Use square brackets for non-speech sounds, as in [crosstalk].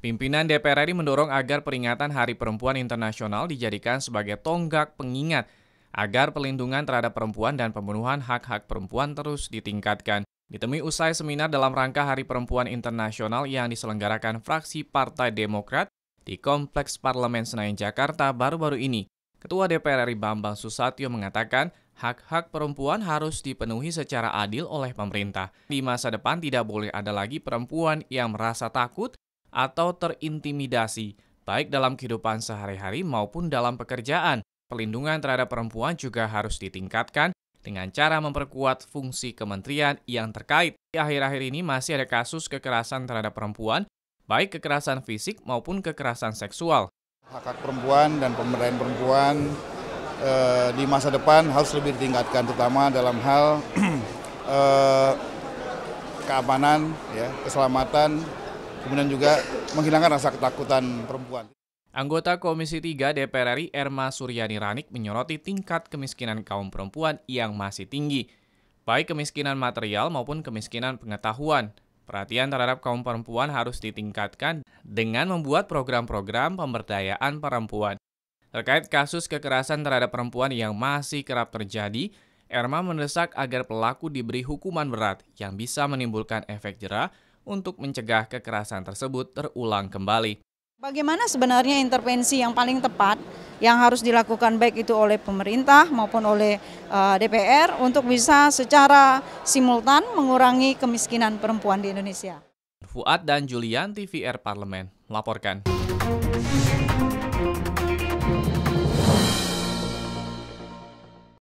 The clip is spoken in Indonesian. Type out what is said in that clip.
Pimpinan DPR RI mendorong agar peringatan Hari Perempuan Internasional dijadikan sebagai tonggak pengingat agar perlindungan terhadap perempuan dan pembunuhan hak-hak perempuan terus ditingkatkan. Ditemui usai seminar dalam rangka Hari Perempuan Internasional yang diselenggarakan fraksi Partai Demokrat di Kompleks Parlemen Senayan Jakarta baru-baru ini, Ketua DPR RI Bambang Susatyo mengatakan Hak-hak perempuan harus dipenuhi secara adil oleh pemerintah. Di masa depan tidak boleh ada lagi perempuan yang merasa takut atau terintimidasi, baik dalam kehidupan sehari-hari maupun dalam pekerjaan. Perlindungan terhadap perempuan juga harus ditingkatkan dengan cara memperkuat fungsi kementerian yang terkait. Di akhir-akhir ini masih ada kasus kekerasan terhadap perempuan, baik kekerasan fisik maupun kekerasan seksual. Hak-hak perempuan dan pemberdayaan perempuan eh, di masa depan harus lebih ditingkatkan, terutama dalam hal [clears throat] eh, keamanan, ya, keselamatan, kemudian juga menghilangkan rasa ketakutan perempuan. Anggota Komisi 3 DPR RI Erma Suryani Ranik menyoroti tingkat kemiskinan kaum perempuan yang masih tinggi, baik kemiskinan material maupun kemiskinan pengetahuan. Perhatian terhadap kaum perempuan harus ditingkatkan dengan membuat program-program pemberdayaan perempuan. Terkait kasus kekerasan terhadap perempuan yang masih kerap terjadi, Erma mendesak agar pelaku diberi hukuman berat yang bisa menimbulkan efek jerah untuk mencegah kekerasan tersebut terulang kembali. Bagaimana sebenarnya intervensi yang paling tepat yang harus dilakukan baik itu oleh pemerintah maupun oleh eh, DPR untuk bisa secara simultan mengurangi kemiskinan perempuan di Indonesia. Fuad dan Julian TVR Parlemen melaporkan.